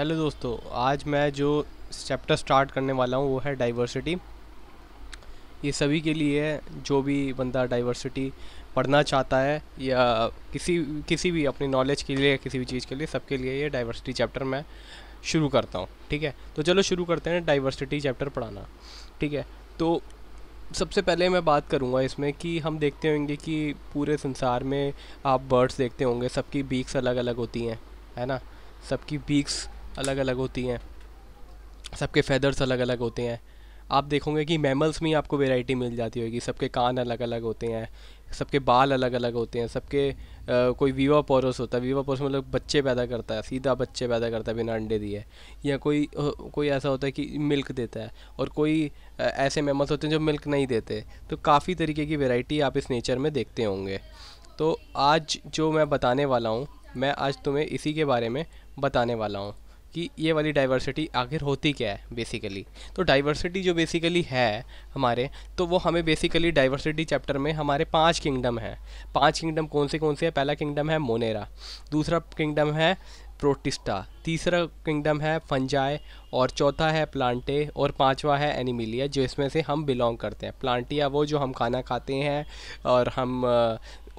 Hello दोस्तों आज मैं जो चैप्टर स्टार्ट करने वाला हूँ वो है डाइवर्सिटी ये सभी के लिए है जो भी बंदा डाइवर्सिटी पढ़ना चाहता है या किसी किसी भी अपनी नॉलेज के लिए किसी भी चीज़ के लिए सबके लिए ये डाइवर्सिटी चैप्टर मैं शुरू करता हूँ ठीक है तो चलो शुरू करते हैं डाइवर्सिटी चैप्टर पढ़ाना ठीक है तो सबसे पहले मैं बात करूँगा इसमें कि हम देखते होंगे कि पूरे संसार में आप बर्ड्स देखते होंगे सबकी बीक्स अलग अलग होती हैं है ना सबकी बीक्स अलग अलग होती हैं सबके फैदर्स अलग अलग होते हैं आप देखोगे कि मैमल्स में आपको वेराइटी मिल जाती होगी सबके कान अलग अलग होते हैं सबके बाल अलग अलग होते हैं सबके कोई वीवा पोरस होता है वीवा पोरस मतलब बच्चे पैदा करता है सीधा बच्चे पैदा करता है बिना अंडे दिए या कोई कोई ऐसा होता है कि मिल्क देता है और कोई ऐसे मेमल्स होते हैं जो मिल्क नहीं देते तो काफ़ी तरीके की वेराइटी आप इस नेचर में देखते होंगे तो आज जो मैं बताने वाला हूँ मैं आज तुम्हें इसी के बारे में बताने वाला हूँ कि ये वाली डाइवर्सिटी आखिर होती क्या है बेसिकली तो डाइवर्सिटी जो बेसिकली है हमारे तो वो हमें बेसिकली डाइवर्सिटी चैप्टर में हमारे पांच किंगडम हैं पांच किंगडम कौन से कौन से है पहला किंगडम है मोनेरा दूसरा किंगडम है प्रोटिस्टा तीसरा किंगडम है फंजाए और चौथा है प्लांटे और पांचवा है एनिमिलिया जो इसमें से हम बिलोंग करते हैं प्लांटिया वो जो हम खाना खाते हैं और हम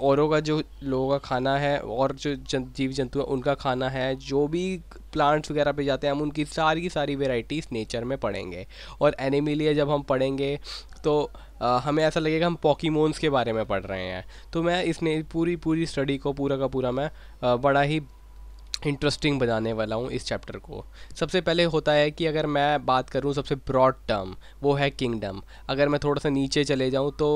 औरों का जो लोगों का खाना है और जो जीव जंतु उनका खाना है जो भी प्लांट्स वगैरह पे जाते हैं हम उनकी सारी सारी वेराइटीज़ नेचर में पढ़ेंगे और एनिमिलिया जब हम पढ़ेंगे तो आ, हमें ऐसा लगेगा हम पॉकीमोन्स के बारे में पढ़ रहे हैं तो मैं इसने पूरी पूरी स्टडी को पूरा का पूरा मैं आ, बड़ा ही इंटरेस्टिंग बनाने वाला हूँ इस चैप्टर को सबसे पहले होता है कि अगर मैं बात करूँ सबसे ब्रॉड टर्म वो है किंगडम अगर मैं थोड़ा सा नीचे चले जाऊँ तो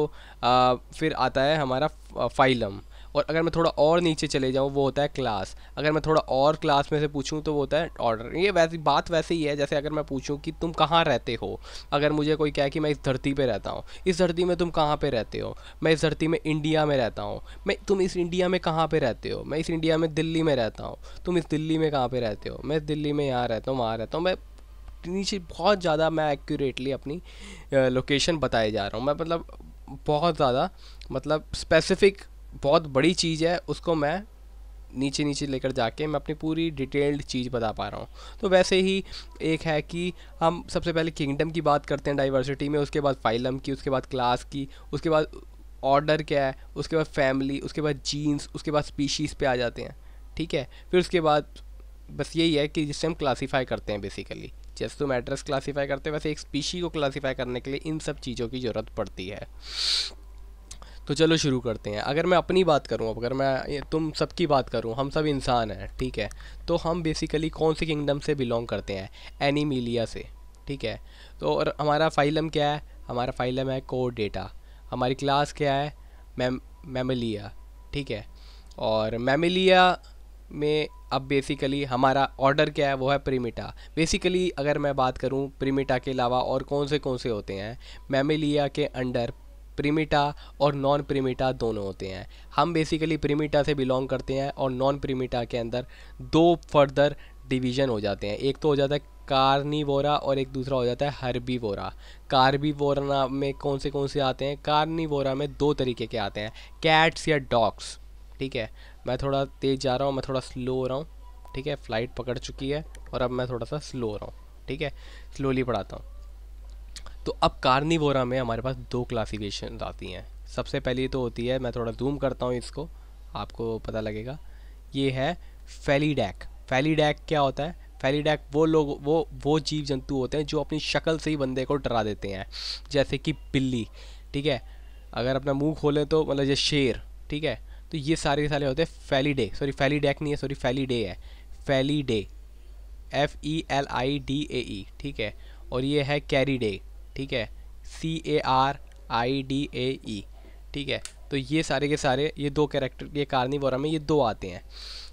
आ, फिर आता है हमारा फाइलम और अगर मैं थोड़ा और नीचे चले जाऊँ वो होता है क्लास अगर मैं थोड़ा और क्लास में से पूछूँ तो वो होता है ऑर्डर ये वैसी बात वैसे ही है जैसे अगर मैं पूछूँ कि तुम कहाँ रहते हो अगर मुझे कोई कहे कि मैं इस धरती पर रहता हूँ इस धरती में तुम कहाँ पर रहते हो मैं इस धरती में इंडिया में रहता हूँ मैं तुम इस इंडिया में कहाँ पर रहते हो मैं इस इंडिया में दिल्ली में रहता हूँ तुम इस दिल्ली में कहाँ पर रहते हो मैं दिल्ली में यहाँ रहता हूँ वहाँ रहता हूँ मैं नीचे बहुत ज़्यादा मैं एक्यूरेटली अपनी लोकेशन बताए जा रहा हूँ मैं मतलब बहुत ज़्यादा मतलब स्पेसिफिक बहुत बड़ी चीज़ है उसको मैं नीचे नीचे लेकर जाके मैं अपनी पूरी डिटेल्ड चीज़ बता पा रहा हूँ तो वैसे ही एक है कि हम सबसे पहले किंगडम की बात करते हैं डाइवर्सिटी में उसके बाद फाइलम की उसके बाद क्लास की उसके बाद ऑर्डर क्या है उसके बाद फैमिली उसके बाद जीन्स उसके बाद स्पीशीज़ पे आ जाते हैं ठीक है फिर उसके बाद बस यही है कि जिससे हम क्लासीफाई करते हैं बेसिकली जैसे तो एड्रेस क्लासीफाई करते हैं वैसे एक स्पीशी को क्लासीफाई करने के लिए इन सब चीज़ों की ज़रूरत पड़ती है तो चलो शुरू करते हैं अगर मैं अपनी बात करूँ अगर मैं तुम सबकी बात करूँ हम सब इंसान हैं ठीक है तो हम बेसिकली कौन सी किंगडम से बिलोंग करते हैं एनीमीलिया से ठीक है तो और हमारा फाइलम क्या है हमारा फाइलम है कोर डेटा हमारी क्लास क्या है मैम मेमलिया ठीक है और मेमलिया में अब बेसिकली हमारा ऑर्डर क्या है वो है प्रीमिटा बेसिकली अगर मैं बात करूं प्रीमिटा के अलावा और कौन से कौन से होते हैं मेमिलिया के अंडर प्रीमिटा और नॉन प्रीमिटा दोनों होते हैं हम बेसिकली प्रीमिटा से बिलोंग करते हैं और नॉन प्रीमिटा के अंदर दो फर्दर डिवीज़न हो जाते हैं एक तो हो जाता है कार्निवोरा और एक दूसरा हो जाता है हर्बीवोरा कार्बीवोरा में कौन से कौन से आते हैं कार्निवोरा में दो तरीके के आते हैं कैट्स या डॉग्स ठीक है मैं थोड़ा तेज़ जा रहा हूँ मैं थोड़ा स्लो हो रहा हूँ ठीक है फ़्लाइट पकड़ चुकी है और अब मैं थोड़ा सा स्लो हो रहा हूँ ठीक है स्लोली पढ़ाता हूँ तो अब कार्निवोरा में हमारे पास दो क्लासिफिकेशन आती हैं सबसे पहली तो होती है मैं थोड़ा जूम करता हूँ इसको आपको पता लगेगा ये है फेलीडैक फेलीडैक क्या होता है फेलीडैक वो लोग वो वो जीव जंतु होते हैं जो अपनी शक्ल से ही बंदे को डरा देते हैं जैसे कि बिल्ली ठीक है अगर अपना मुंह खोलें तो मतलब जैसे शेर ठीक है तो ये सारे के सारे होते हैं फेलीडे सॉरी फेलीडैक नहीं है सॉरी फेलीडे है Felidae F E L I D A E ठीक है और ये है कैरीडे ठीक है सी A R I D A E ठीक है तो ये सारे के सारे ये दो कैरेक्टर ये कार्नी में ये दो आते हैं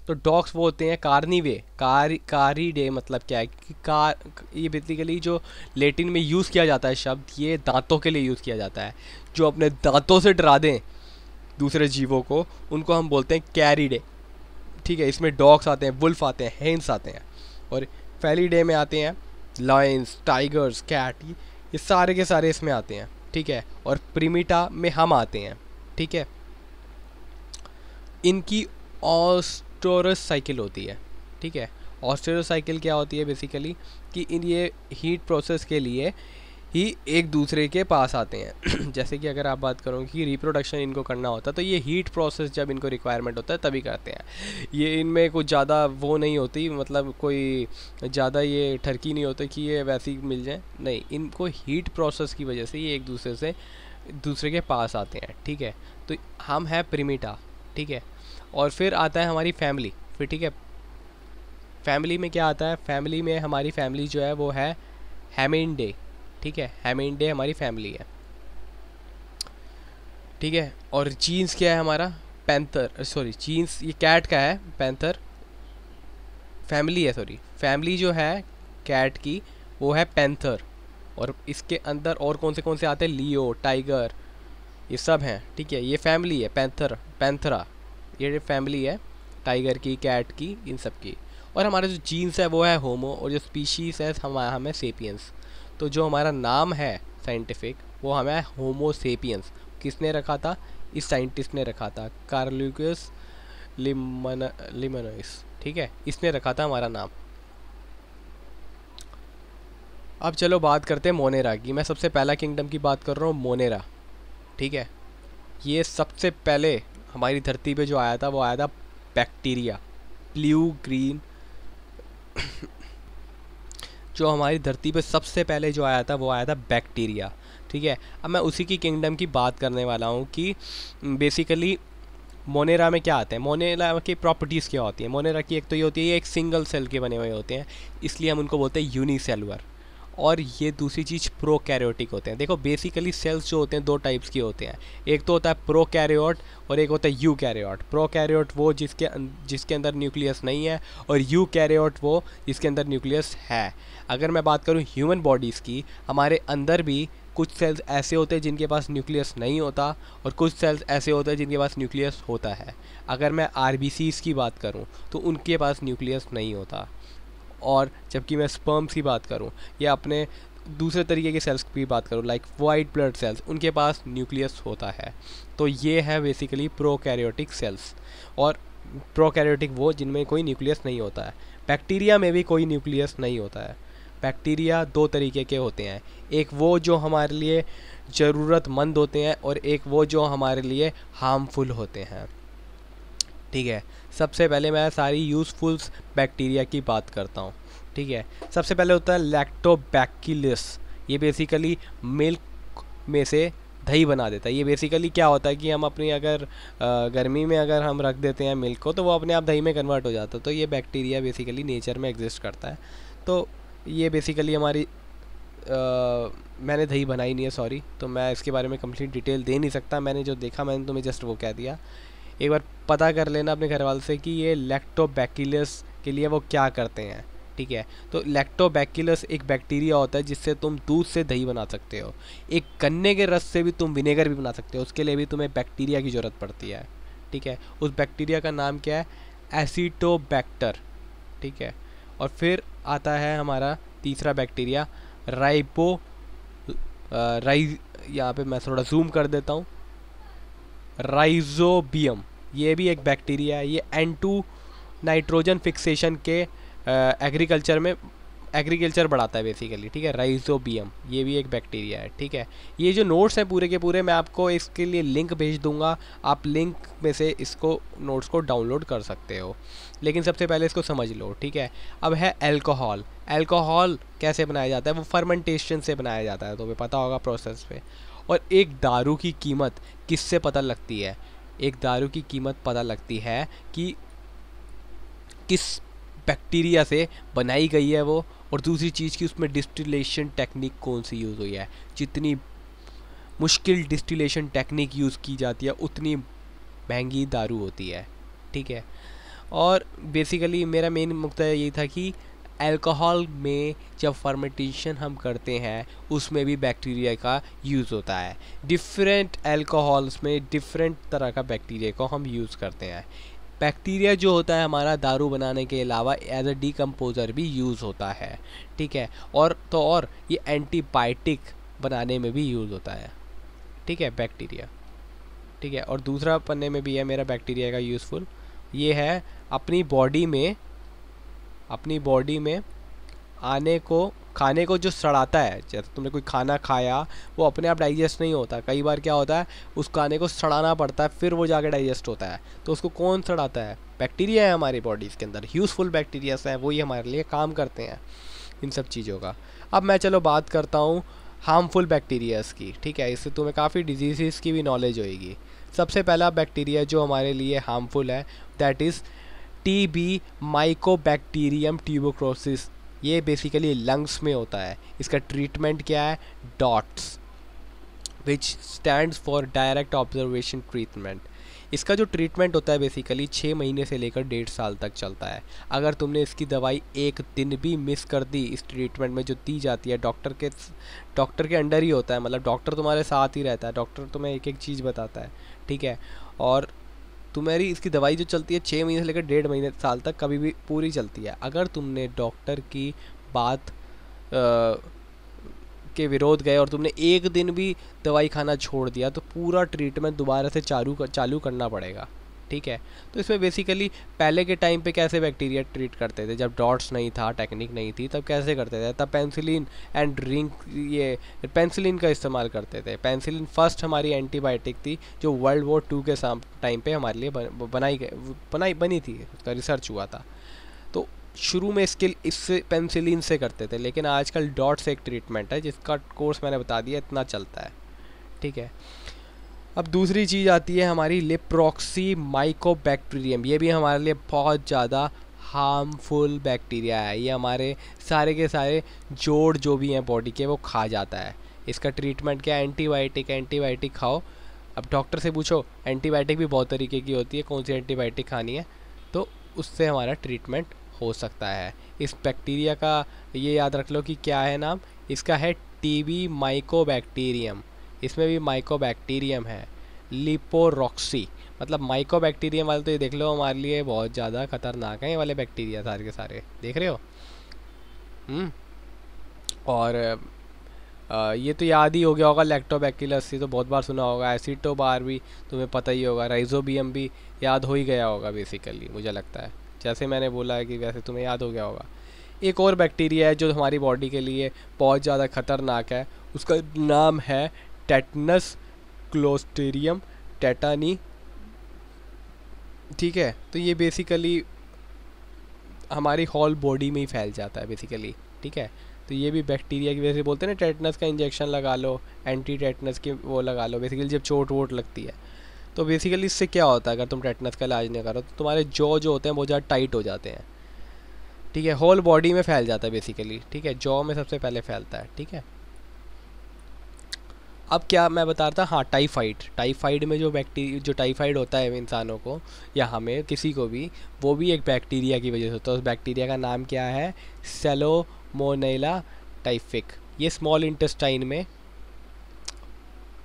तो डॉग्स वो होते हैं कार्निवे कार कारी डे मतलब क्या है कि कार ये बेसिकली जो लेटिन में यूज़ किया जाता है शब्द ये दांतों के लिए यूज़ किया जाता है जो अपने दांतों से डरा दें दूसरे जीवों को उनको हम बोलते हैं कैरी डे ठीक है इसमें डॉग्स आते हैं वुल्फ आते हैं हेंस आते हैं और फैली डे में आते हैं लाइन्स टाइगर्स कैट ये सारे के सारे इसमें आते हैं ठीक है और प्रीमिटा में हम आते हैं ठीक है इनकी ऑस्टोरस साइकिल होती है ठीक है ऑस्टोरस साइकिल क्या होती है बेसिकली कि इन ये हीट प्रोसेस के लिए ही एक दूसरे के पास आते हैं जैसे कि अगर आप बात करो कि रिप्रोडक्शन इनको करना होता है तो ये हीट प्रोसेस जब इनको रिक्वायरमेंट होता है तभी करते हैं ये इनमें कुछ ज़्यादा वो नहीं होती मतलब कोई ज़्यादा ये ठरकी नहीं होती कि ये वैसी मिल जाए नहीं इनको हीट प्रोसेस की वजह से ये एक दूसरे से दूसरे के पास आते हैं ठीक है तो हम हैं प्रिमिटा ठीक है और फिर आता है हमारी फैमिली फिर ठीक है फैमिली में क्या आता है फैमिली में हमारी फैमिली जो है वो है हेमिन डे ठीक है हेमिन डे हमारी फैमिली है ठीक है और जीन्स क्या है हमारा पैंथर सॉरी जीन्स ये कैट का है पैंथर फैमिली है सॉरी फैमिली जो है कैट की वो है पैंथर और इसके अंदर और कौन से कौन से आते हैं लियो टाइगर ये सब हैं ठीक है ये फैमिली है पैंथर पैंथरा ये फैमिली है टाइगर की कैट की इन सब की और हमारा जो जीन्स है वो है होमो और जो स्पीशीज़ है हमारे हमें सेपियंस तो जो हमारा नाम है साइंटिफिक वो हमें होमोसेपियंस किसने रखा था इस साइंटिस्ट ने रखा था कार्लिकस लिमन लिमनोइस ठीक है इसने रखा था हमारा नाम अब चलो बात करते हैं मोनेरा की मैं सबसे पहला किंगडम की बात कर रहा हूँ मोनेरा ठीक है ये सबसे पहले हमारी धरती पे जो आया था वो आया था बैक्टीरिया ब्लू ग्रीन जो हमारी धरती पे सबसे पहले जो आया था वो आया था बैक्टीरिया ठीक है अब मैं उसी की किंगडम की बात करने वाला हूँ कि बेसिकली mm, मोनेरा में क्या आते हैं मोनेरा की प्रॉपर्टीज़ क्या होती हैं मोनेरा की एक तो ये होती है ये एक सिंगल सेल के बने हुए होते हैं इसलिए हम उनको बोलते हैं यूनिसेलुलर और ये दूसरी चीज़ प्रो होते हैं देखो बेसिकली सेल्स जो होते हैं दो टाइप्स के होते हैं एक तो होता है प्रो और एक होता है यू कैरियोट प्रो कैरियोट वो जिसके अं-, जिसके अंदर न्यूक्लियस नहीं है और यू कैरियोट वो जिसके अंदर न्यूक्लियस है अगर मैं बात करूँ ह्यूमन बॉडीज़ की हमारे अंदर भी कुछ सेल्स ऐसे होते हैं जिनके पास न्यूक्लियस नहीं होता और कुछ सेल्स ऐसे होते हैं जिनके पास न्यूक्लियस होता है अगर मैं आर की बात करूँ तो उनके पास न्यूक्लियस नहीं होता और जबकि मैं स्पर्म्स की बात करूँ या अपने दूसरे तरीके के सेल्स की बात करूँ लाइक वाइट ब्लड सेल्स उनके पास न्यूक्लियस होता है तो ये है बेसिकली प्रोकैरियोटिक सेल्स और प्रोकैरियोटिक वो जिनमें कोई न्यूक्लियस नहीं होता है बैक्टीरिया में भी कोई न्यूक्लियस नहीं होता है बैक्टीरिया दो तरीके के होते हैं एक वो जो हमारे लिए ज़रूरतमंद होते हैं और एक वो जो हमारे लिए हार्मफुल होते हैं ठीक है सबसे पहले मैं सारी यूज़फुल्स बैक्टीरिया की बात करता हूँ ठीक है सबसे पहले होता है लैक्टोबैक्लिस ये बेसिकली मिल्क में से दही बना देता है ये बेसिकली क्या होता है कि हम अपनी अगर गर्मी में अगर हम रख देते हैं मिल्क को तो वो अपने आप दही में कन्वर्ट हो जाता है तो ये बैक्टीरिया बेसिकली नेचर में एग्जिस्ट करता है तो ये बेसिकली हमारी आ, मैंने दही बनाई नहीं है सॉरी तो मैं इसके बारे में कंप्लीट डिटेल दे नहीं सकता मैंने जो देखा मैंने तुम्हें जस्ट वो कह दिया एक बार पता कर लेना अपने घर वाले से कि ये लैक्टोबैकिलस के लिए वो क्या करते हैं ठीक है तो लैक्टोबैकिलस एक बैक्टीरिया होता है जिससे तुम दूध से दही बना सकते हो एक गन्ने के रस से भी तुम विनेगर भी बना सकते हो उसके लिए भी तुम्हें बैक्टीरिया की ज़रूरत पड़ती है ठीक है उस बैक्टीरिया का नाम क्या है एसीटोबैक्टर ठीक है और फिर आता है हमारा तीसरा बैक्टीरिया राइपो राइज यहाँ पे मैं थोड़ा जूम कर देता हूँ राइजोबियम ये भी एक बैक्टीरिया है ये एन टू नाइट्रोजन फिक्सेशन के एग्रीकल्चर में एग्रीकल्चर बढ़ाता है बेसिकली ठीक है राइजोबियम ये भी एक बैक्टीरिया है ठीक है ये जो नोट्स हैं पूरे के पूरे मैं आपको इसके लिए लिंक भेज दूंगा आप लिंक में से इसको नोट्स को डाउनलोड कर सकते हो लेकिन सबसे पहले इसको समझ लो ठीक है अब है एल्कोहल एल्कोहल कैसे बनाया जाता है वो फर्मेंटेशन से बनाया जाता है तुम्हें तो पता होगा प्रोसेस पे और एक दारू की कीमत किससे पता लगती है एक दारू की कीमत पता लगती है कि किस बैक्टीरिया से बनाई गई है वो और दूसरी चीज़ की उसमें डिस्टिलेशन टेक्निक कौन सी यूज़ हुई है जितनी मुश्किल डिस्टिलेशन टेक्निक यूज़ की जाती है उतनी महंगी दारू होती है ठीक है और बेसिकली मेरा मेन मुद्दा यही था कि अल्कोहल में जब फर्मेंटेशन हम करते हैं उसमें भी बैक्टीरिया का यूज़ होता है डिफरेंट अल्कोहल्स में डिफरेंट तरह का बैक्टीरिया को हम यूज़ करते हैं बैक्टीरिया जो होता है हमारा दारू बनाने के अलावा एज अ डीकम्पोज़र भी यूज़ होता है ठीक है और तो और ये एंटीबायोटिक बनाने में भी यूज़ होता है ठीक है बैक्टीरिया ठीक है और दूसरा पन्ने में भी है मेरा बैक्टीरिया का यूज़फुल ये है अपनी बॉडी में अपनी बॉडी में आने को खाने को जो सड़ाता है जैसे तुमने कोई खाना खाया वो अपने आप डाइजेस्ट नहीं होता कई बार क्या होता है उस खाने को सड़ाना पड़ता है फिर वो जाके डाइजेस्ट होता है तो उसको कौन सड़ाता है बैक्टीरिया है हमारी बॉडीज़ के अंदर यूज़फुल बैक्टीरियाज हैं वही हमारे लिए काम करते हैं इन सब चीज़ों का अब मैं चलो बात करता हूँ हार्मफुल बैक्टीरियाज की ठीक है इससे तुम्हें काफ़ी डिजीज़ की भी नॉलेज होएगी सबसे पहला बैक्टीरिया जो हमारे लिए हार्मफुल है that is T B bacterium tuberculosis ये बेसिकली लंग्स में होता है इसका ट्रीटमेंट क्या है DOTS which stand for direct observation treatment इसका जो ट्रीटमेंट होता है बेसिकली छः महीने से लेकर डेढ़ साल तक चलता है अगर तुमने इसकी दवाई एक दिन भी मिस कर दी इस ट्रीटमेंट में जो दी जाती है डॉक्टर के डॉक्टर के अंडर ही होता है मतलब डॉक्टर तुम्हारे साथ ही रहता है डॉक्टर तुम्हें एक एक चीज़ बताता है ठीक है और तुम्हारी इसकी दवाई जो चलती है छः महीने से लेकर डेढ़ महीने साल तक कभी भी पूरी चलती है अगर तुमने डॉक्टर की बात आ, के विरोध गए और तुमने एक दिन भी दवाई खाना छोड़ दिया तो पूरा ट्रीटमेंट दोबारा से चालू चालू करना पड़ेगा ठीक है तो इसमें बेसिकली पहले के टाइम पे कैसे बैक्टीरिया ट्रीट करते थे जब डॉट्स नहीं था टेक्निक नहीं थी तब कैसे करते थे तब पेंसिलिन एंड ड्रिंक ये पेंसिलिन का इस्तेमाल करते थे पेंसिलिन फर्स्ट हमारी एंटीबायोटिक थी जो वर्ल्ड वॉर टू के टाइम पे हमारे लिए बनाई गई बनाई बनी थी उसका रिसर्च हुआ था तो शुरू में स्किल इससे पेंसिलिन से करते थे लेकिन आजकल डॉट्स एक ट्रीटमेंट है जिसका कोर्स मैंने बता दिया इतना चलता है ठीक है अब दूसरी चीज़ आती है हमारी लिप्रोक्सी माइकोबैक्टीरियम ये भी हमारे लिए बहुत ज़्यादा हार्मफुल बैक्टीरिया है ये हमारे सारे के सारे जोड़ जो भी हैं बॉडी के वो खा जाता है इसका ट्रीटमेंट क्या एंटीबायोटिक एंटीबायोटिक खाओ अब डॉक्टर से पूछो एंटीबायोटिक भी बहुत तरीके की होती है कौन सी एंटीबायोटिक खानी है तो उससे हमारा ट्रीटमेंट हो सकता है इस बैक्टीरिया का ये याद रख लो कि क्या है नाम इसका है टीबी माइकोबैक्टीरियम इसमें भी माइकोबैक्टीरियम है लिपोरॉक्सी मतलब माइकोबैक्टीरियम वाले तो ये देख लो हमारे लिए बहुत ज़्यादा खतरनाक हैं ये वाले बैक्टीरिया सारे के सारे देख रहे हो हम्म। और ये तो याद ही हो गया होगा लैक्टोबैक्टिलस तो बहुत बार सुना होगा एसिटो बार भी तुम्हें पता ही होगा राइजोबियम भी याद हो ही गया होगा बेसिकली मुझे लगता है जैसे मैंने बोला है कि वैसे तुम्हें याद हो गया होगा एक और बैक्टीरिया है जो हमारी बॉडी के लिए बहुत ज़्यादा खतरनाक है उसका नाम है टेटनस क्लोस्टेरियम टेटानी ठीक है तो ये बेसिकली हमारी हॉल बॉडी में ही फैल जाता है बेसिकली ठीक है तो ये भी बैक्टीरिया की वजह से बोलते हैं ना टेटनस का इंजेक्शन लगा लो एंटी टेटनस की वो लगा लो बेसिकली जब चोट वोट लगती है तो बेसिकली इससे क्या होता है अगर तुम टेटनस का इलाज नहीं करो तो तुम्हारे जॉ जो होते हैं बहुत ज़्यादा टाइट हो जाते हैं ठीक है होल बॉडी में फैल जाता है बेसिकली ठीक है जॉ में सबसे पहले फैलता है ठीक है अब क्या मैं बता रहा था हाँ टाइफाइड टाइफाइड में जो बैक्टीरिया जो टाइफाइड होता है इंसानों को या हमें किसी को भी वो भी एक बैक्टीरिया की वजह से होता है उस बैक्टीरिया का नाम क्या है सेलोमोनेला टाइफिक ये स्मॉल इंटेस्टाइन में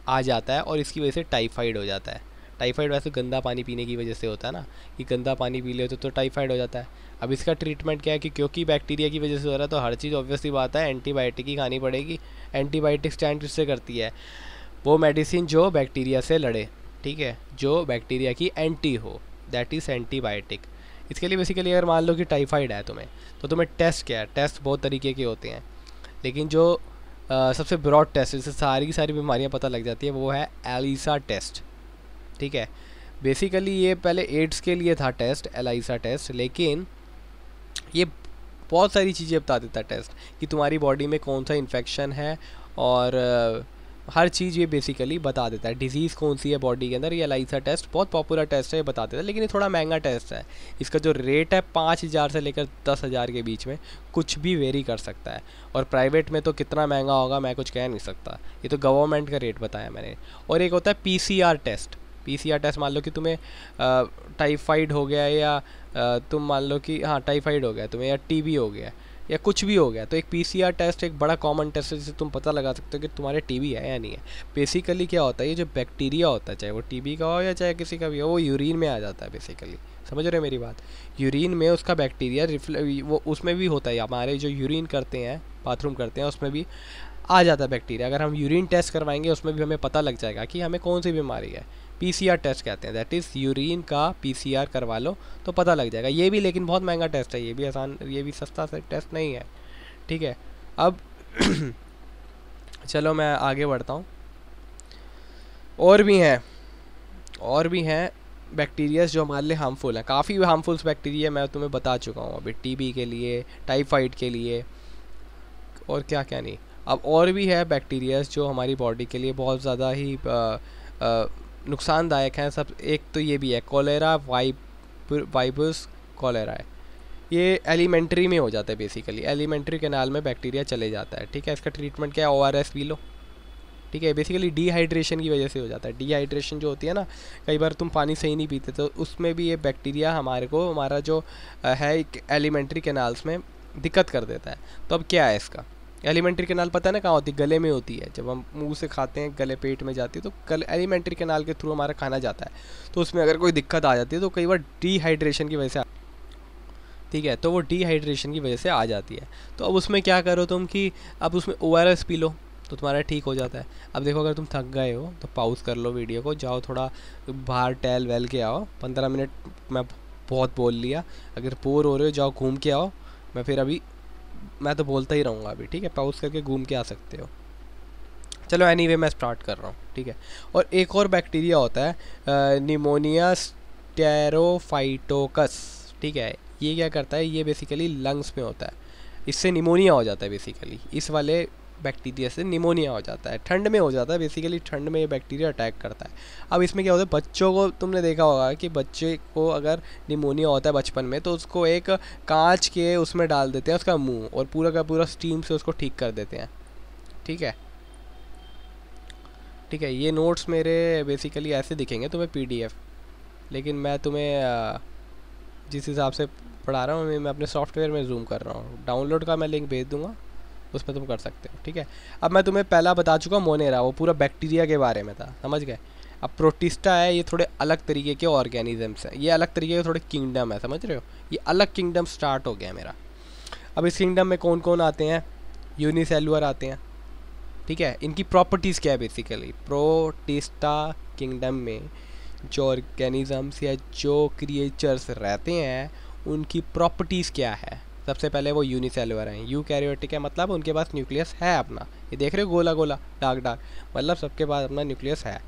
आ जाता है और इसकी वजह से टाइफाइड हो जाता है टाइफाइड वैसे गंदा पानी पीने की वजह से होता है ना कि गंदा पानी पी लेते तो, तो टाइफाइड हो जाता है अब इसका ट्रीटमेंट क्या है कि क्योंकि बैक्टीरिया की वजह से हो रहा है तो हर चीज़ ऑब्वियसली बात है एंटीबायोटिक ही खानी पड़ेगी एंटीबायोटिक स्टैंड किससे करती है वो मेडिसिन जो बैक्टीरिया से लड़े ठीक है जो बैक्टीरिया की एंटी हो दैट इज़ एंटीबायोटिक इसके लिए बेसिकली अगर मान लो कि टाइफाइड है तुम्हें तो तुम्हें टेस्ट क्या है टेस्ट बहुत तरीके के होते हैं लेकिन जो आ, सबसे ब्रॉड टेस्ट जिससे सारी की सारी बीमारियां पता लग जाती है वो है एलिसा टेस्ट ठीक है बेसिकली ये पहले एड्स के लिए था टेस्ट एलाइसा टेस्ट लेकिन ये बहुत सारी चीज़ें बता देता है टेस्ट कि तुम्हारी बॉडी में कौन सा इन्फेक्शन है और हर चीज़ ये बेसिकली बता देता है डिजीज़ कौन सी है बॉडी के अंदर ये लाइसा टेस्ट बहुत पॉपुलर टेस्ट है ये बता देता है लेकिन ये थोड़ा महंगा टेस्ट है इसका जो रेट है पाँच हज़ार से लेकर दस हज़ार के बीच में कुछ भी वेरी कर सकता है और प्राइवेट में तो कितना महंगा होगा मैं कुछ कह नहीं सकता ये तो गवर्नमेंट का रेट बताया मैंने और एक होता है पी टेस्ट पी टेस्ट मान लो कि तुम्हें टाइफाइड हो गया या तुम मान लो कि हाँ टाइफाइड हो गया तुम्हें या टीबी हो गया या कुछ भी हो गया तो एक पीसीआर टेस्ट एक बड़ा कॉमन टेस्ट है जिससे तुम पता लगा सकते हो कि तुम्हारे टीबी है या नहीं है बेसिकली क्या होता है ये जो बैक्टीरिया होता है चाहे वो टीबी का हो या चाहे किसी का भी हो वो यूरिन में आ जाता है बेसिकली समझ रहे हो मेरी बात यूरिन में उसका बैक्टीरिया वो उसमें भी होता है हमारे जो यूरिन करते हैं बाथरूम करते हैं उसमें भी आ जाता है बैक्टीरिया अगर हम यूरिन टेस्ट करवाएंगे उसमें भी हमें पता लग जाएगा कि हमें कौन सी बीमारी है पीसीआर टेस्ट कहते हैं दैट इज़ यूरिन का पीसीआर करवा लो तो पता लग जाएगा ये भी लेकिन बहुत महंगा टेस्ट है ये भी आसान ये भी सस्ता से टेस्ट नहीं है ठीक है अब चलो मैं आगे बढ़ता हूँ और भी हैं और भी हैं बैक्टीरियाज जो हमारे लिए हार्मफुल हैं काफ़ी हार्मफुल्स बैक्टीरिया मैं तुम्हें बता चुका हूँ अभी टीबी के लिए टाइफाइड के लिए और क्या क्या नहीं अब और भी है बैक्टीरियाज जो हमारी बॉडी के लिए बहुत ज़्यादा ही आ, आ, नुकसानदायक हैं सब एक तो ये भी है कॉलेरा वाइप वाइबस कॉलेरा है ये एलिमेंट्री में हो जाता है बेसिकली एलिमेंट्री कैनाल में बैक्टीरिया चले जाता है ठीक है इसका ट्रीटमेंट क्या है ओ आर एस पी लो ठीक है बेसिकली डिहाइड्रेशन की वजह से हो जाता है डिहाइड्रेशन जो होती है ना कई बार तुम पानी सही नहीं पीते तो उसमें भी ये बैक्टीरिया हमारे को हमारा जो है एलिमेंट्री कैनाल्स में दिक्कत कर देता है तो अब क्या है इसका एलिमेंट्री कैनाल पता है ना कहाँ होती है गले में होती है जब हम मुंह से खाते हैं गले पेट में जाती है तो कल एलिमेंट्री कैनाल के थ्रू हमारा खाना जाता है तो उसमें अगर कोई दिक्कत आ जाती है तो कई बार डिहाइड्रेशन की वजह से ठीक है तो वो डिहाइड्रेशन की वजह से आ जाती है तो अब उसमें क्या करो तुम कि अब उसमें ओ पी लो तो तुम्हारा ठीक हो जाता है अब देखो अगर तुम थक गए हो तो पाउज कर लो वीडियो को जाओ थोड़ा बाहर टहल वहल के आओ पंद्रह मिनट मैं बहुत बोल लिया अगर बोर हो रहे हो जाओ घूम के आओ मैं फिर अभी मैं तो बोलता ही रहूँगा अभी ठीक है पाउस करके घूम के आ सकते हो चलो एनी anyway, मैं स्टार्ट कर रहा हूँ ठीक है और एक और बैक्टीरिया होता है निमोनिया स्टेरोफाइटोकस ठीक है ये क्या करता है ये बेसिकली लंग्स में होता है इससे निमोनिया हो जाता है बेसिकली इस वाले बैक्टीरिया से निमोनिया हो जाता है ठंड में हो जाता है बेसिकली ठंड में ये बैक्टीरिया अटैक करता है अब इसमें क्या होता है बच्चों को तुमने देखा होगा कि बच्चे को अगर निमोनिया होता है बचपन में तो उसको एक कांच के उसमें डाल देते हैं उसका मुँह और पूरा का पूरा स्टीम से उसको ठीक कर देते हैं ठीक है ठीक है ये नोट्स मेरे बेसिकली ऐसे दिखेंगे तुम्हें पी लेकिन मैं तुम्हें जिस हिसाब से पढ़ा रहा हूँ मैं अपने सॉफ्टवेयर में जूम कर रहा हूँ डाउनलोड का मैं लिंक भेज दूँगा उसमें तुम कर सकते हो ठीक है अब मैं तुम्हें पहला बता चुका मोनेरा वो पूरा बैक्टीरिया के बारे में था समझ गए अब प्रोटिस्टा है ये थोड़े अलग तरीके के ऑर्गेनिजम्स हैं ये अलग तरीके के थोड़े किंगडम है समझ रहे हो ये अलग किंगडम स्टार्ट हो गया मेरा अब इस किंगडम में कौन कौन आते हैं यूनिसेलुअर आते हैं ठीक है इनकी प्रॉपर्टीज़ क्या है बेसिकली प्रोटिस्टा किंगडम में जो ऑर्गेनिजम्स या जो क्रिएचर्स रहते हैं उनकी प्रॉपर्टीज़ क्या है सबसे पहले वो यूनिसेलुलर हैं यू कैरियोटिक है मतलब उनके पास न्यूक्लियस है अपना ये देख रहे हो गोला गोला डार्क डार्क मतलब सबके पास अपना न्यूक्लियस है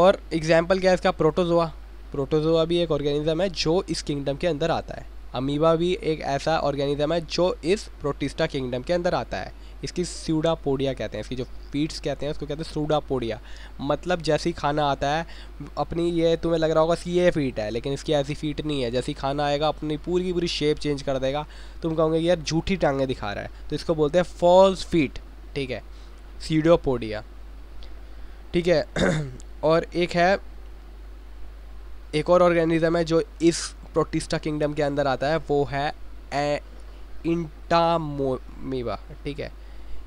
और एग्जाम्पल क्या है इसका प्रोटोजोआ प्रोटोजोआ भी एक ऑर्गेनिज्म है जो इस किंगडम के अंदर आता है अमीबा भी एक ऐसा ऑर्गेनिज़म है जो इस प्रोटिस्टा किंगडम के अंदर आता है इसकी स्यूडापोडिया कहते हैं इसकी जो पीट्स कहते हैं उसको कहते हैं सूडापोडिया मतलब जैसी खाना आता है अपनी ये तुम्हें लग रहा होगा कि ये फीट है लेकिन इसकी ऐसी फीट नहीं है जैसी खाना आएगा अपनी पूरी की पूरी शेप चेंज कर देगा तुम कहोगे यार झूठी टांगें दिखा रहा है तो इसको बोलते हैं फॉल्स फीट ठीक है सीडोपोडिया ठीक है और एक है एक और ऑर्गेनिज्म है जो इस प्रोटिस्टा किंगडम के अंदर आता है वो है ए इंटामोमीबा ठीक है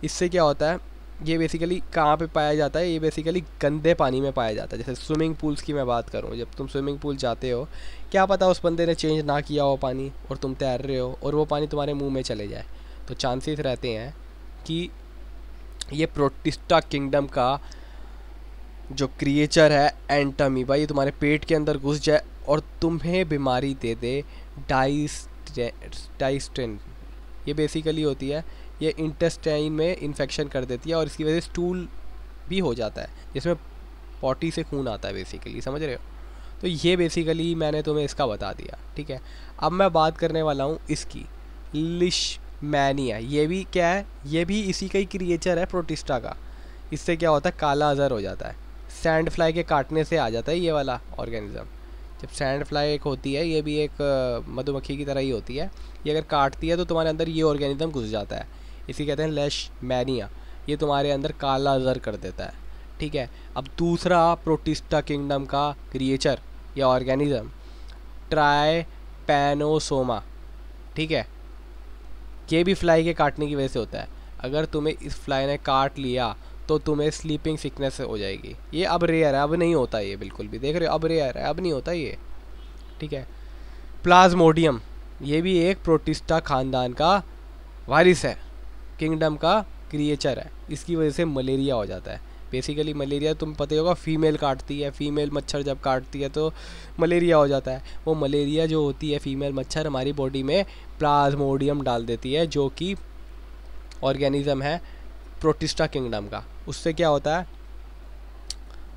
इससे क्या होता है ये बेसिकली कहाँ पे पाया जाता है ये बेसिकली गंदे पानी में पाया जाता है जैसे स्विमिंग पूल्स की मैं बात करूँ जब तुम स्विमिंग पूल जाते हो क्या पता उस बंदे ने चेंज ना किया हो पानी और तुम तैर रहे हो और वो पानी तुम्हारे मुंह में चले जाए तो चांसेस रहते हैं कि ये प्रोटिस्टा किंगडम का जो क्रिएचर है एंटमी ये तुम्हारे पेट के अंदर घुस जाए और तुम्हें बीमारी दे दे डाइस्ट्रेन ये बेसिकली होती है ये इंटेस्टाइन में इन्फेक्शन कर देती है और इसकी वजह से स्टूल भी हो जाता है जिसमें पॉटी से खून आता है बेसिकली समझ रहे हो तो ये बेसिकली मैंने तुम्हें इसका बता दिया ठीक है अब मैं बात करने वाला हूँ इसकी लिश मैनिया ये भी क्या है ये भी इसी का ही क्रिएचर है प्रोटिस्टा का इससे क्या होता है काला अज़र हो जाता है सैंड फ्लाई के काटने से आ जाता है ये वाला ऑर्गेनिज़म जब सैंड फ्लाई एक होती है ये भी एक मधुमक्खी की तरह ही होती है ये अगर काटती है तो तुम्हारे अंदर ये ऑर्गेनिज़म घुस जाता है इसी कहते हैं लैश मैनिया ये तुम्हारे अंदर काला अजर कर देता है ठीक है अब दूसरा प्रोटिस्टा किंगडम का क्रिएचर या ऑर्गेनिज्म ट्राई पैनोसोमा ठीक है ये भी फ्लाई के काटने की वजह से होता है अगर तुम्हें इस फ्लाई ने काट लिया तो तुम्हें स्लीपिंग सिकनेस हो जाएगी ये अब रेयर है अब नहीं होता ये बिल्कुल भी देख रहे हो अब रेयर है अब नहीं होता ये ठीक है प्लाज्मोडियम ये भी एक प्रोटिस्टा खानदान का वारिस है किंगडम का क्रिएचर है इसकी वजह से मलेरिया हो जाता है बेसिकली मलेरिया तुम पता होगा फीमेल काटती है फीमेल मच्छर जब काटती है तो मलेरिया हो जाता है वो मलेरिया जो होती है फीमेल मच्छर हमारी बॉडी में प्लाज्मोडियम डाल देती है जो कि ऑर्गेनिज़म है प्रोटिस्टा किंगडम का उससे क्या होता है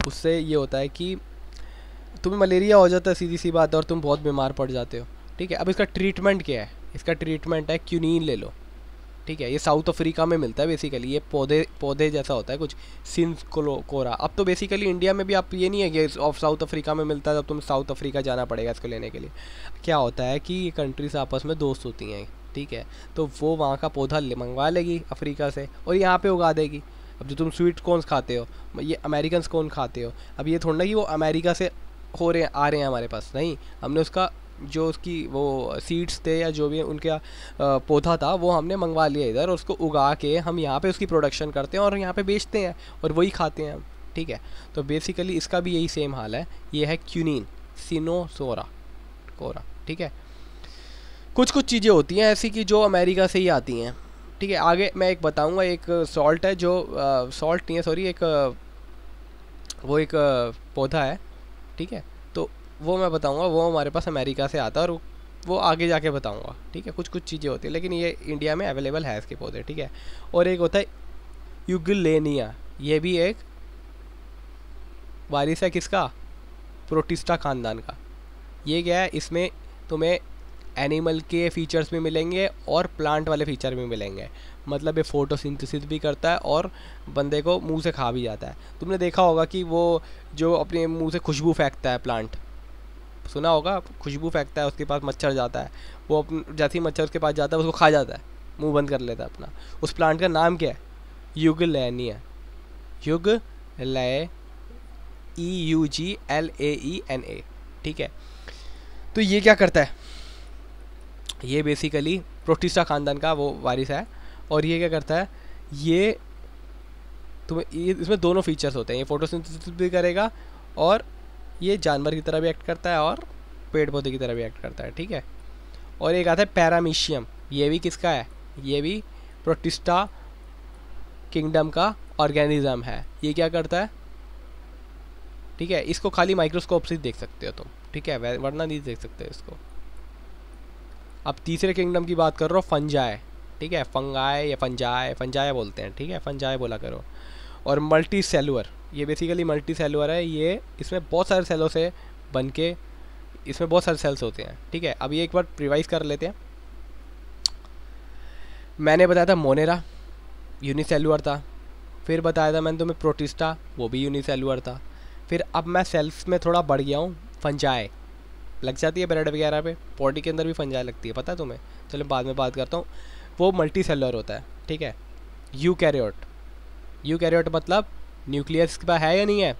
उससे ये होता है कि तुम्हें मलेरिया हो जाता है सीधी सी बात और तुम बहुत बीमार पड़ जाते हो ठीक है अब इसका ट्रीटमेंट क्या है इसका ट्रीटमेंट है क्यूनिन ले लो ठीक है ये साउथ अफ्रीका में मिलता है बेसिकली ये पौधे पौधे जैसा होता है कुछ सिंस कोरा अब तो बेसिकली इंडिया में भी आप ये नहीं है कि ऑफ साउथ अफ्रीका में मिलता है तब तुम्हें साउथ अफ्रीका जाना पड़ेगा इसको लेने के लिए क्या होता है कि ये कंट्रीज आपस में दोस्त होती हैं ठीक है तो वो वहाँ का पौधा मंगवा लेगी अफ्रीका से और यहाँ पर उगा देगी अब जो तुम स्वीट कॉर्नस खाते हो ये अमेरिकन कॉर्न खाते हो अब ये थोड़ा ना कि वो अमेरिका से हो रहे आ रहे हैं हमारे पास नहीं हमने उसका जो उसकी वो सीड्स थे या जो भी उनका पौधा था वो हमने मंगवा लिया इधर उसको उगा के हम यहाँ पे उसकी प्रोडक्शन करते हैं और यहाँ पे बेचते हैं और वही खाते हैं हम ठीक है तो बेसिकली इसका भी यही सेम हाल है ये है क्यूनिन सिनोसोरा कोरा ठीक है कुछ कुछ चीज़ें होती हैं ऐसी कि जो अमेरिका से ही आती हैं ठीक है आगे मैं एक बताऊँगा एक सॉल्ट है जो सॉल्ट नहीं है सॉरी एक वो एक पौधा है ठीक है तो वो मैं बताऊँगा वो हमारे पास अमेरिका से आता है और वो आगे जाके बताऊँगा ठीक है कुछ कुछ चीज़ें होती है लेकिन ये इंडिया में अवेलेबल है इसके पौधे ठीक है और एक होता है युगलेनिया ये भी एक वारिस है किसका प्रोटिस्टा ख़ानदान का ये क्या है इसमें तुम्हें एनिमल के फीचर्स भी मिलेंगे और प्लांट वाले फीचर भी मिलेंगे मतलब ये फोटोसिंथेसिस भी करता है और बंदे को मुंह से खा भी जाता है तुमने देखा होगा कि वो जो अपने मुंह से खुशबू फेंकता है प्लांट सुना होगा खुशबू फेंकता है उसके पास मच्छर जाता है वो जैसे ही मच्छर उसके पास जाता है उसको खा जाता है मुंह बंद कर लेता है अपना उस प्लांट का नाम क्या है युग है युग लय E U G L A E N A ठीक है तो ये क्या करता है ये बेसिकली प्रोटिस्टा ख़ानदान का वो वारिस है और ये क्या करता है ये तुम्हें ये इसमें दोनों फीचर्स होते हैं ये फोटोसिंथेसिस भी करेगा और ये जानवर की तरह भी एक्ट करता है और पेड़ पौधे की तरह भी एक्ट करता है ठीक है और एक आता है पैरामीशियम ये भी किसका है ये भी प्रोटिस्टा किंगडम का ऑर्गेनिज़म है ये क्या करता है ठीक है इसको खाली माइक्रोस्कोप से देख सकते हो तुम तो, ठीक है वरना नहीं देख सकते हो इसको अब तीसरे किंगडम की बात कर रहा हो फंजाए ठीक है फंगाए या फंजाए फंजाए बोलते हैं ठीक है फंजाए बोला करो और मल्टी सेलुलर ये बेसिकली मल्टी सेलुलर है ये इसमें बहुत सारे सेलों से बन के इसमें बहुत सारे सेल्स होते हैं ठीक है अब ये एक बार रिवाइज कर लेते हैं मैंने बताया था मोनेरा यूनिसेलुलर था फिर बताया था मैंने तुम्हें प्रोटिस्टा वो भी यूनिसेलुलर था फिर अब मैं सेल्स में थोड़ा बढ़ गया हूँ फंजाए लग जाती है ब्रेड वगैरह पे बॉडी के अंदर भी फंजाए लगती है पता है तुम्हें चलो बाद में बात करता हूँ वो मल्टी होता है ठीक है यू यू कैरियोट मतलब न्यूक्लियस के पास है या नहीं है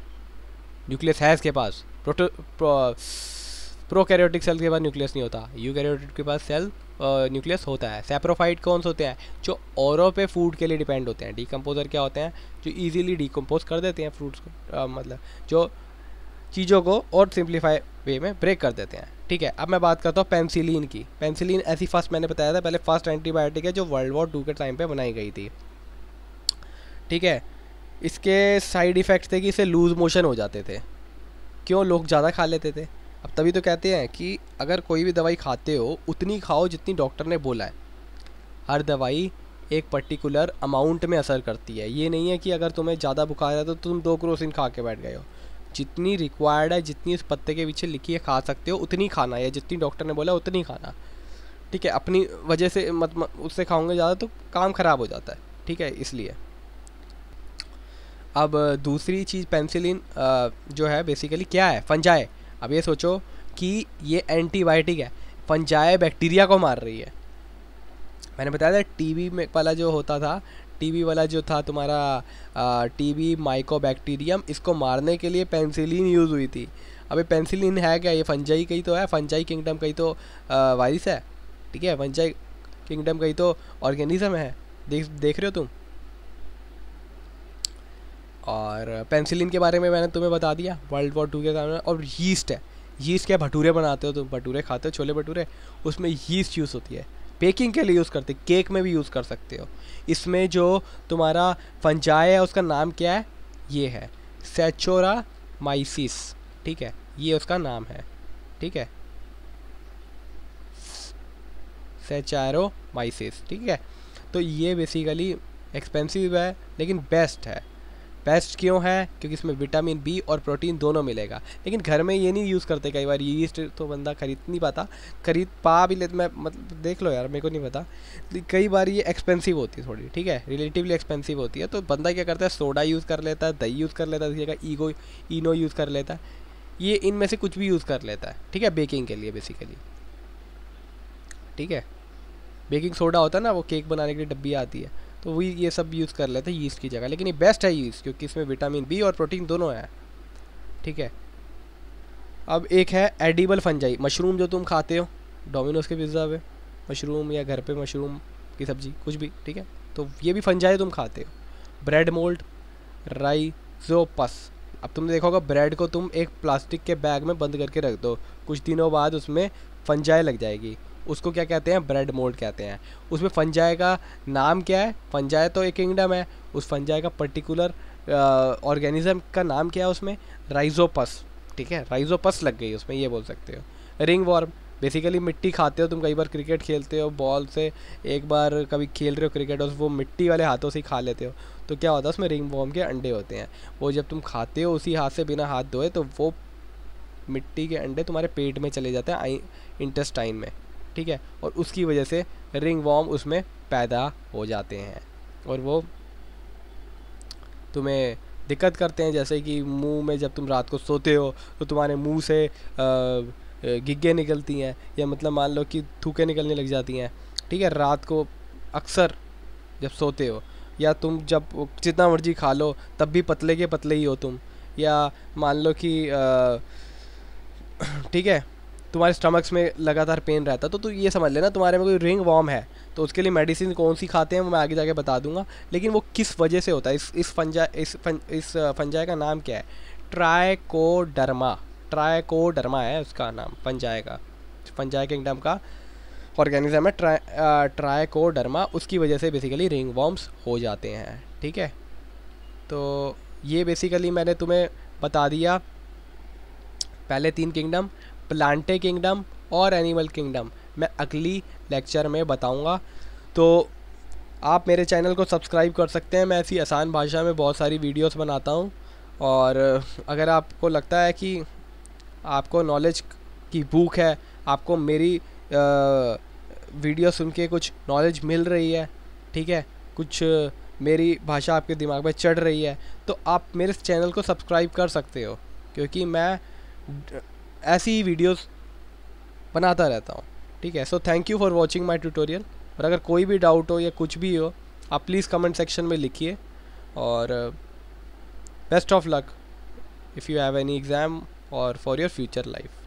न्यूक्लियस है इसके पास प्रोटो प्रो कैरियोटिक सेल के पास न्यूक्लियस नहीं होता यू कैरियोटिक के पास सेल न्यूक्लियस होता है सेप्रोफाइट कौन से होते हैं जो औरों पे फूड के लिए डिपेंड होते हैं डीकम्पोजर क्या होते हैं जो इजीली डिकम्पोज कर देते हैं फ्रूट्स को आ, मतलब जो चीज़ों को और सिंप्लीफाई वे में ब्रेक कर देते हैं ठीक है अब मैं बात करता हूँ पेंसिलीन की पेंसिलिन ऐसी फर्स्ट मैंने बताया था पहले फर्स्ट एंटीबायोटिक है जो वर्ल्ड वॉर टू के टाइम पर बनाई गई थी ठीक है इसके साइड इफ़ेक्ट थे कि इसे लूज़ मोशन हो जाते थे क्यों लोग ज़्यादा खा लेते थे अब तभी तो कहते हैं कि अगर कोई भी दवाई खाते हो उतनी खाओ जितनी डॉक्टर ने बोला है हर दवाई एक पर्टिकुलर अमाउंट में असर करती है ये नहीं है कि अगर तुम्हें ज़्यादा बुखार है तो तुम दो क्रोसिन खा के बैठ गए हो जितनी रिक्वायर्ड है जितनी उस पत्ते के पीछे लिखी है खा सकते हो उतनी खाना या जितनी डॉक्टर ने बोला उतनी खाना ठीक है अपनी वजह से मत, मत उससे खाओगे ज़्यादा तो काम ख़राब हो जाता है ठीक है इसलिए अब दूसरी चीज़ पेंसिलिन जो है बेसिकली क्या है फंजाए अब ये सोचो कि ये एंटीबायोटिक है फंजाए बैक्टीरिया को मार रही है मैंने बताया था टीबी में वाला जो होता था टीबी वाला जो था तुम्हारा टीबी माइकोबैक्टीरियम इसको मारने के लिए पेंसिलिन यूज़ हुई थी अभी पेंसिलिन है क्या ये फंजाई कहीं तो है फंजाई किंगडम कहीं तो वायरस है ठीक है फंजाई किंगडम कहीं तो ऑर्गेनिज़म है देख देख रहे हो तुम और पेंसिलिन के बारे में मैंने तुम्हें बता दिया वर्ल्ड वॉर टू के कारण और यीस्ट है यीस्ट क्या भटूरे बनाते हो तुम भटूरे खाते हो छोले भटूरे उसमें यीस्ट यूज़ होती है बेकिंग के लिए यूज़ करते केक में भी यूज़ कर सकते हो इसमें जो तुम्हारा फंजाए है उसका नाम क्या है ये है सेचोरा माइसिस ठीक है ये उसका नाम है ठीक है सेचारो माइसिस ठीक है तो ये बेसिकली एक्सपेंसिव है लेकिन बेस्ट है बेस्ट क्यों है क्योंकि इसमें विटामिन बी और प्रोटीन दोनों मिलेगा लेकिन घर में ये नहीं यूज़ करते कई बार यीस्ट तो बंदा खरीद नहीं पाता खरीद पा भी लेते मैं मतलब देख लो यार मेरे को नहीं पता कई बार ये एक्सपेंसिव होती है थोड़ी ठीक है रिलेटिवली एक्सपेंसिव होती है तो बंदा क्या करता है सोडा यूज़ कर लेता है दही यूज़ कर लेता है जगह ईगो इनो यूज़ कर लेता है ये इनमें से कुछ भी यूज़ कर लेता है ठीक है बेकिंग के लिए बेसिकली ठीक है बेकिंग सोडा होता है ना वो केक बनाने के लिए डब्बी आती है तो वही ये सब यूज़ कर लेते हैं यीस्ट की जगह लेकिन ये बेस्ट है यीस्ट क्योंकि इसमें विटामिन बी और प्रोटीन दोनों है ठीक है अब एक है एडिबल फंजाई मशरूम जो तुम खाते हो डोमिनोज के पिज़्ज़ा पे मशरूम या घर पे मशरूम की सब्ज़ी कुछ भी ठीक है तो ये भी फंजाई तुम खाते हो ब्रेड मोल्ड राई जोपस अब तुमने देखा होगा ब्रेड को तुम एक प्लास्टिक के बैग में बंद करके रख दो कुछ दिनों बाद उसमें फंजाई लग जाएगी उसको क्या कहते हैं ब्रेड मोल्ड कहते हैं उसमें फंजाए का नाम क्या है फंजाए तो एक किंगडम है उस फंजाए का पर्टिकुलर ऑर्गेनिज्म का नाम क्या है उसमें राइजोपस ठीक है राइजोपस लग गई उसमें ये बोल सकते हो रिंग वॉर्म बेसिकली मिट्टी खाते हो तुम कई बार क्रिकेट खेलते हो बॉल से एक बार कभी खेल रहे हो क्रिकेट और वो मिट्टी वाले हाथों से ही खा लेते हो तो क्या होता है उसमें रिंग वॉर्म के अंडे होते हैं वो जब तुम खाते हो उसी हाथ से बिना हाथ धोए तो वो मिट्टी के अंडे तुम्हारे पेट में चले जाते हैं इंटेस्टाइन में ठीक है और उसकी वजह से रिंग वॉम उसमें पैदा हो जाते हैं और वो तुम्हें दिक्कत करते हैं जैसे कि मुंह में जब तुम रात को सोते हो तो तुम्हारे मुंह से गिग्गे निकलती हैं या मतलब मान लो कि थूके निकलने लग जाती हैं ठीक है रात को अक्सर जब सोते हो या तुम जब जितना मर्जी खा लो तब भी पतले के पतले ही हो तुम या मान लो कि ठीक है तुम्हारे स्टमक्स में लगातार पेन रहता है तो तू ये समझ लेना तुम्हारे में कोई रिंग वॉम है तो उसके लिए मेडिसिन कौन सी खाते हैं वो मैं आगे जाके बता दूंगा लेकिन वो किस वजह से होता है इस इस फंजा इस फं, इस फंजाई का नाम क्या है ट्राइकोडर्मा ट्राइकोडर्मा है उसका नाम फंजाए का फंजाए किंगडम का ऑर्गेनिज्म है ट्रा ट्राइकोडर्मा उसकी वजह से बेसिकली रिंग वॉम्स हो जाते हैं ठीक है तो ये बेसिकली मैंने तुम्हें बता दिया पहले तीन किंगडम प्लांटे किंगडम और एनिमल किंगडम मैं अगली लेक्चर में बताऊंगा तो आप मेरे चैनल को सब्सक्राइब कर सकते हैं मैं ऐसी आसान भाषा में बहुत सारी वीडियोस बनाता हूं और अगर आपको लगता है कि आपको नॉलेज की भूख है आपको मेरी वीडियो सुन के कुछ नॉलेज मिल रही है ठीक है कुछ मेरी भाषा आपके दिमाग में चढ़ रही है तो आप मेरे चैनल को सब्सक्राइब कर सकते हो क्योंकि मैं ऐसी ही वीडियोस बनाता रहता हूँ ठीक है so thank you for watching my tutorial और अगर कोई भी डाउट हो या कुछ भी हो आप प्लीज़ कमेंट सेक्शन में लिखिए और best of luck if you have any exam और फॉर योर फ्यूचर लाइफ